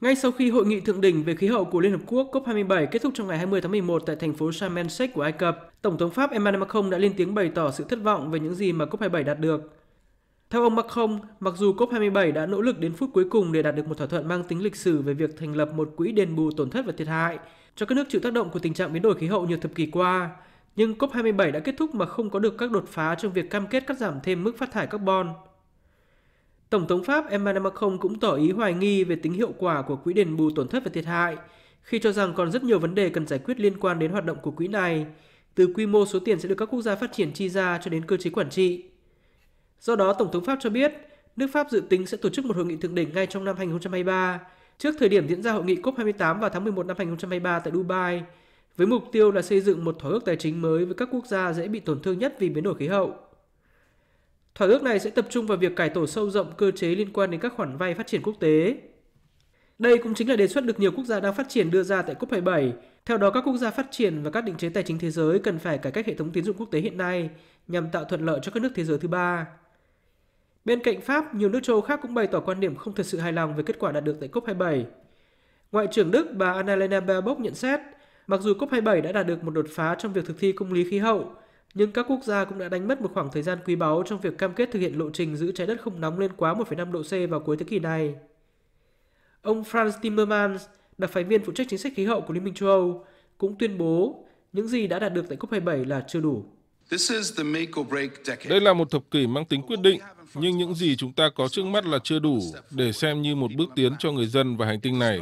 Ngay sau khi hội nghị thượng đỉnh về khí hậu của Liên Hợp Quốc COP27 kết thúc trong ngày 20 tháng 11 tại thành phố Sharm el Sheikh của Ai Cập, Tổng thống Pháp Emmanuel Macron đã lên tiếng bày tỏ sự thất vọng về những gì mà COP27 đạt được. Theo ông Macron, mặc dù COP27 đã nỗ lực đến phút cuối cùng để đạt được một thỏa thuận mang tính lịch sử về việc thành lập một quỹ đền bù tổn thất và thiệt hại cho các nước chịu tác động của tình trạng biến đổi khí hậu nhiều thập kỷ qua, nhưng COP27 đã kết thúc mà không có được các đột phá trong việc cam kết cắt giảm thêm mức phát thải carbon Tổng thống Pháp Emmanuel Macron cũng tỏ ý hoài nghi về tính hiệu quả của quỹ đền bù tổn thất và thiệt hại, khi cho rằng còn rất nhiều vấn đề cần giải quyết liên quan đến hoạt động của quỹ này, từ quy mô số tiền sẽ được các quốc gia phát triển chi ra cho đến cơ chế quản trị. Do đó, Tổng thống Pháp cho biết, nước Pháp dự tính sẽ tổ chức một hội nghị thượng đỉnh ngay trong năm 2023, trước thời điểm diễn ra hội nghị COP28 vào tháng 11 năm 2023 tại Dubai, với mục tiêu là xây dựng một thỏa ước tài chính mới với các quốc gia dễ bị tổn thương nhất vì biến đổi khí hậu. Thỏa ước này sẽ tập trung vào việc cải tổ sâu rộng cơ chế liên quan đến các khoản vay phát triển quốc tế. Đây cũng chính là đề xuất được nhiều quốc gia đang phát triển đưa ra tại COP27. Theo đó, các quốc gia phát triển và các định chế tài chính thế giới cần phải cải cách hệ thống tín dụng quốc tế hiện nay nhằm tạo thuận lợi cho các nước thế giới thứ ba. Bên cạnh Pháp, nhiều nước châu khác cũng bày tỏ quan điểm không thật sự hài lòng về kết quả đạt được tại COP27. Ngoại trưởng Đức bà Annalena Baerbock nhận xét, mặc dù COP27 đã đạt được một đột phá trong việc thực thi công lý khí hậu, nhưng các quốc gia cũng đã đánh mất một khoảng thời gian quý báu trong việc cam kết thực hiện lộ trình giữ trái đất không nóng lên quá 1,5 độ C vào cuối thế kỷ này. Ông Franz Timmermans, đặc phái viên phụ trách chính sách khí hậu của Liên minh châu Âu, cũng tuyên bố những gì đã đạt được tại COP27 là chưa đủ. Đây là một thập kỷ mang tính quyết định, nhưng những gì chúng ta có trước mắt là chưa đủ để xem như một bước tiến cho người dân và hành tinh này.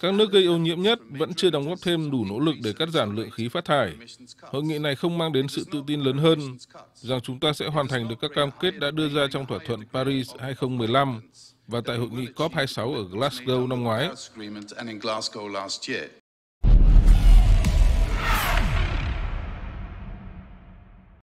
Các nước gây ô nhiễm nhất vẫn chưa đóng góp thêm đủ nỗ lực để cắt giảm lượng khí phát thải. Hội nghị này không mang đến sự tự tin lớn hơn rằng chúng ta sẽ hoàn thành được các cam kết đã đưa ra trong thỏa thuận Paris 2015 và tại hội nghị COP26 ở Glasgow năm ngoái.